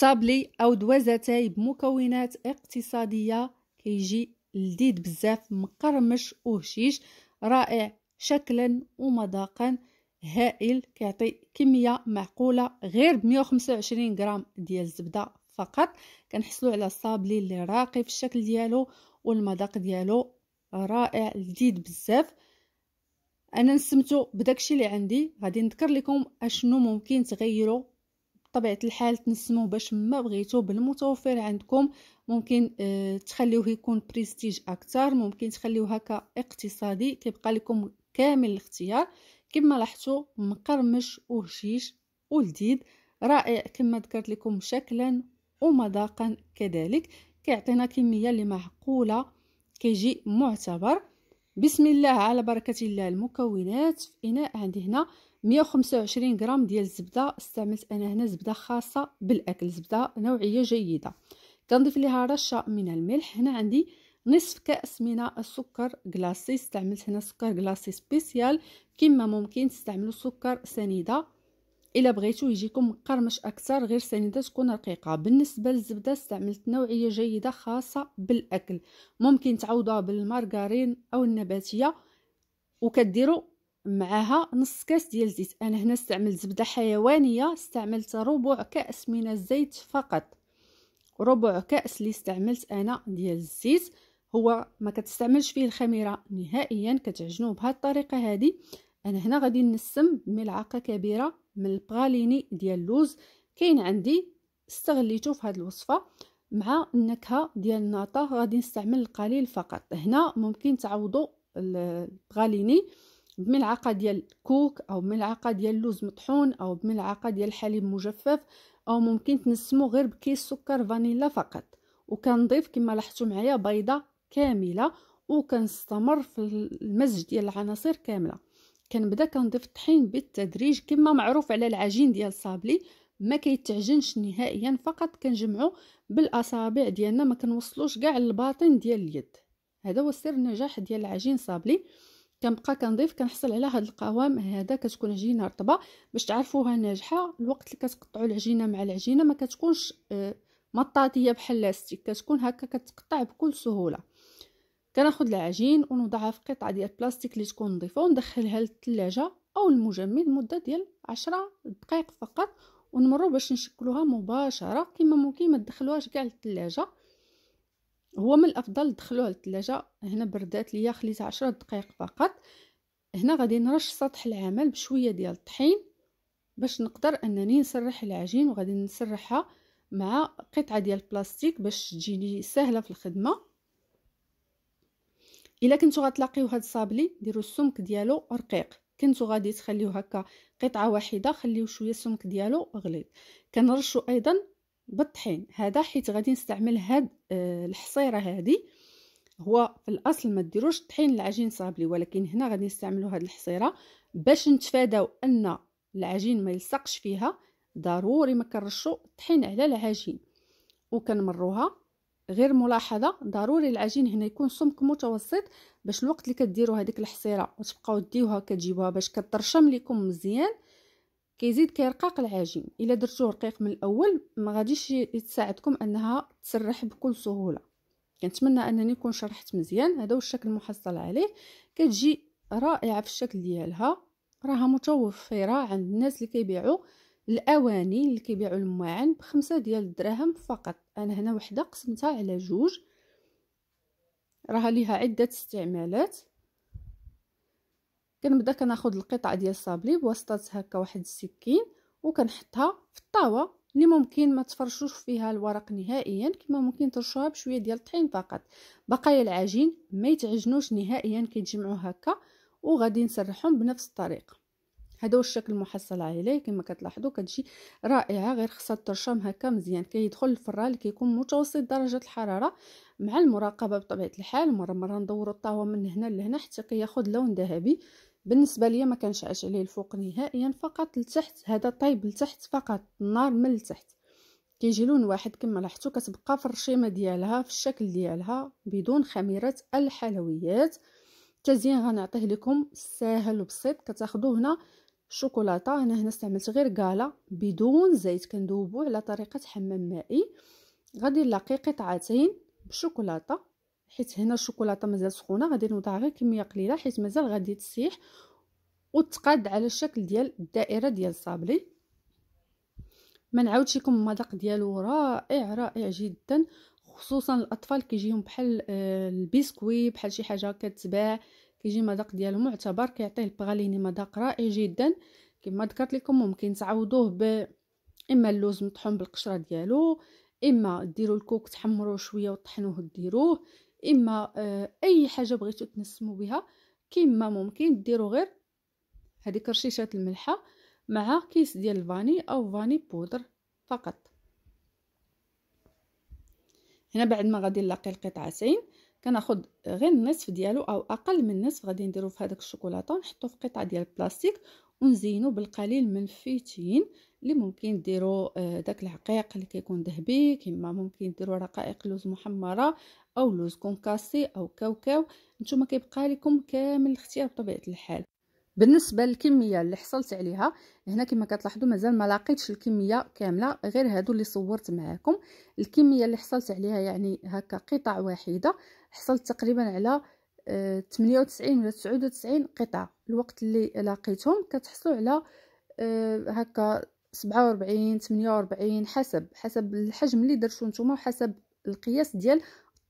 صابلي او دوازتاي بمكونات اقتصاديه كيجي لذيذ بزاف مقرمش وهشيش رائع شكلا ومذاقا هائل كيعطي كميه معقوله غير ب 125 غرام ديال الزبده فقط كنحصلوا على الصابلي اللي راقي في الشكل ديالو والمذاق ديالو رائع لذيذ بزاف انا نسمتو بداكشي اللي عندي غادي نذكر لكم اشنو ممكن تغيروا بطبيعه الحال تنسمو باش ما بغيتو بالمتوفر عندكم ممكن اه تخليوه يكون بريستيج اكثر ممكن تخليوه هكا اقتصادي كيبقى لكم كامل الاختيار كما لاحظتوا مقرمش وهشيش ولذيذ رائع كما ذكرت لكم شكلا ومذاقا كذلك كيعطينا كميه اللي معقوله كيجي معتبر بسم الله على بركه الله المكونات في اناء عندي هنا 125 غرام ديال الزبده استعملت انا هنا زبده خاصه بالاكل زبده نوعيه جيده كنضيف ليها رشه من الملح هنا عندي نصف كاس من السكر كلاصي استعملت هنا سكر كلاصي سبيسيال كما ممكن تستعملوا سكر سنيده الا بغيتو يجيكم قرمش اكثر غير سنيده تكون رقيقه بالنسبه للزبده استعملت نوعيه جيده خاصه بالاكل ممكن تعوضوها بالمارغرين او النباتيه وكديروا معها نص كاس ديال الزيت انا هنا استعملت زبده حيوانيه استعملت ربع كاس من الزيت فقط ربع كاس اللي استعملت انا ديال الزيت هو ما كتستعملش فيه الخميره نهائيا كتعجنوه بهذه الطريقه هذه انا هنا غادي نسم ملعقه كبيره من البغاليني ديال اللوز كاين عندي استغليته في هذه الوصفه مع النكهه ديال الناطه غادي نستعمل القليل فقط هنا ممكن تعوضوا البغاليني بملعقة ديال كوك أو بملعقة ديال لوز مطحون أو بملعقة ديال حليب مجفف أو ممكن تنسمو غير بكيس سكر فانيلا فقط وكنضيف كما لاحظتوا معايا بيضة كاملة وكنستمر في المزج ديال العناصر كامله كنبدا كنضيف الطحين بالتدريج كما معروف على العجين ديال صابلي ما كيتعجنش نهائيا فقط كنجمعو بالاصابع ديالنا ما كنوصلوش كاع للباطن ديال اليد هذا هو سر النجاح ديال العجين صابلي كنبقى كنضيف كنحصل على هذا القوام هذا كتكون عجينه رطبه باش تعرفوها ناجحه الوقت اللي كتقطعوا العجينه مع العجينه ما كتكونش آه، مطاطيه بحال لاستيك كتكون هكا كتقطع بكل سهوله كناخذ العجين ونوضعها في قطعه ديال البلاستيك اللي تكون نظيفه وندخلها للثلاجه او المجمد مده ديال 10 دقائق فقط ونمروا باش نشكلوها مباشره كما ممكن ما تدخلوهاش كاع للثلاجه هو من الافضل تدخلوه للثلاجه هنا بردات ليا خليتها عشرة دقائق فقط هنا غادي نرش سطح العمل بشويه ديال الطحين باش نقدر انني نسرح العجين وغادي نسرحها مع قطعه ديال البلاستيك باش تجيني سهله في الخدمه الا كنتو غتلاقيو هاد الصابلي ديروا السمك ديالو رقيق كنتو غادي تخليو هكا قطعه واحده خليو شويه السمك ديالو غليظ كنرشو ايضا بالطحين هذا حيت غادي نستعمل هاد آه، الحصيره هادي هو في الاصل ما ديروش طحين العجين صابلي ولكن هنا غادي نستعملوا هاد الحصيره باش نتفاداو ان العجين ما يلصقش فيها ضروري ما كنرشوا الطحين على العجين وكنمروها غير ملاحظه ضروري العجين هنا يكون سمك متوسط باش الوقت اللي كديروا هذيك الحصيره وتبقاو ديوها كتجيبوها باش كترشم لكم مزيان كيزيد كيرقاق العجين الا درتوه رقيق من الاول ما غاديش يساعدكم انها تسرح بكل سهوله كنتمنى انني نكون شرحت مزيان هذا هو الشكل المحصل عليه كتجي رائعه في الشكل ديالها راها متوفره عند الناس اللي كيبيعوا الاواني اللي كيبيعوا الماعن بخمسة ديال الدراهم فقط انا هنا وحده قسمتها على جوج راها ليها عده استعمالات كنبدا كناخد القطعه ديال الصابلي بواسطه هكا واحد السكين وكنحطها في الطاوه اللي ممكن ما تفرشوش فيها الورق نهائيا كما ممكن ترشوها بشويه ديال الطحين فقط بقايا العجين ما يتعجنوش نهائيا كيتجمعوا هكا وغادي نسرحهم بنفس الطريقه هذا هو الشكل المحصل عليه كما كتلاحظوا كتجي رائعه غير خصها ترشم هكا مزيان كيدخل الفران اللي كيكون متوسط درجه الحراره مع المراقبه بطبيعه الحال مره مره ندوروا الطاوه من هنا لهنا حتى كياخذ لون ذهبي بالنسبه ليا ما كانش عاش عليه الفوق نهائيا فقط لتحت هذا طيب لتحت فقط النار من لتحت كيجي لون واحد كما لاحظتوا كتبقى في الرشيمه ديالها في الشكل ديالها بدون خميره الحلويات التزيين غنعطيه لكم ساهل وبسيط كتاخذوا هنا شوكولاته انا هنا استعملت غير كالا بدون زيت كندوبو على طريقه حمام مائي غادي نلاقي قطعتين بشوكولاته حيت هنا الشوكولاته مازال سخونه غادي نوضع غير كميه قليله حيت مازال غادي تسيح وتقاد على الشكل ديال الدائره ديال الصابلي ما نعاودش لكم المذاق ديالو رائع رائع جدا خصوصا الاطفال كيجيهم بحال آه، البسكوي بحال شي حاجه كتباع كيجي المذاق ديالو معتبر كيعطيه البغاليني مذاق رائع جدا كما ذكرت لكم ممكن تعوضوه ب اما اللوز مطحون بالقشره ديالو اما ديروا الكوك تحمروه شويه وطحنوه ديروه اما آه، اي حاجه بغيتو تنسمو بها كيما ممكن ديروا غير هذيك رشيشات الملحه مع كيس ديال الفاني او فاني بودر فقط هنا بعد ما غادي نلاقي القطعتين كناخد غير النصف ديالو او اقل من النصف غادي نديرو في هذاك الشوكولاته نحطو في قطعه ديال البلاستيك ونزينو بالقليل من الفيتين اللي ممكن ديرو آه، داك العقيق اللي كيكون ذهبي كما ممكن ديرو رقائق لوز محمره او لوز كونكاسي او كاوكاو نتوما كيبقى لكم كامل الاختيار بطبيعه الحال بالنسبه للكميه اللي حصلت عليها هنا كما كتلاحظوا مازال ما لقيتش الكميه كامله غير هادو اللي صورت معاكم الكميه اللي حصلت عليها يعني هكا قطع واحده حصلت تقريبا على 98 آه، ولا 99 قطعه الوقت اللي لقيتهم كتحصلوا على آه، هكا 47 48 حسب حسب الحجم اللي درتو نتوما وحسب القياس ديال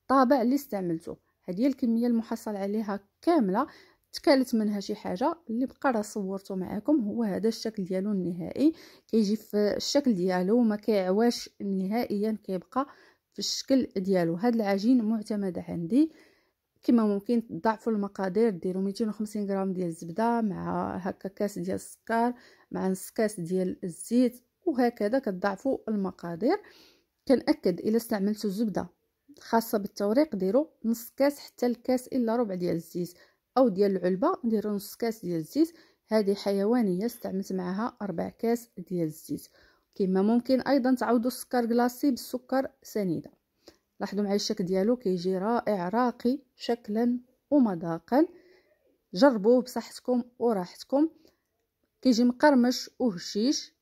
الطابع اللي استعملته هذه هي الكميه المحصل عليها كامله تكالت منها شي حاجه اللي بقى راه صورته معاكم هو هذا الشكل ديالو النهائي كيجي في الشكل ديالو ما كيعواش نهائيا كيبقى في الشكل ديالو هاد العجين معتمد عندي كما ممكن تضعفوا المقادير ديروا 250 غرام ديال الزبده مع هكا كاس ديال السكر مع نص كاس ديال الزيت وهكذا كتضعفوا المقادير كنأكد الا استعملتوا زبده خاصه بالتوريق ديروا نص كاس حتى الكاس الا ربع ديال الزيت او ديال العلبه نديرو نص كاس ديال الزيت هذه حيوانيه استعملت معها أربع كاس ديال الزيت كما ممكن ايضا تعوضوا السكر كلاصي بالسكر سنيده لاحظوا معايا الشكل ديالو كيجي رائع راقي شكلا ومذاقا جربوه بصحتكم وراحتكم كيجي مقرمش وهشيش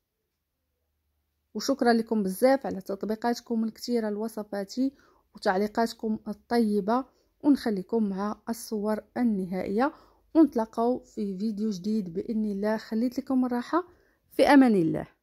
وشكرا لكم بزاف على تطبيقاتكم الكثيره لوصفاتي وتعليقاتكم الطيبه ونخليكم مع الصور النهائية ونتلقوا في فيديو جديد بإذن الله خليت لكم الراحة في أمان الله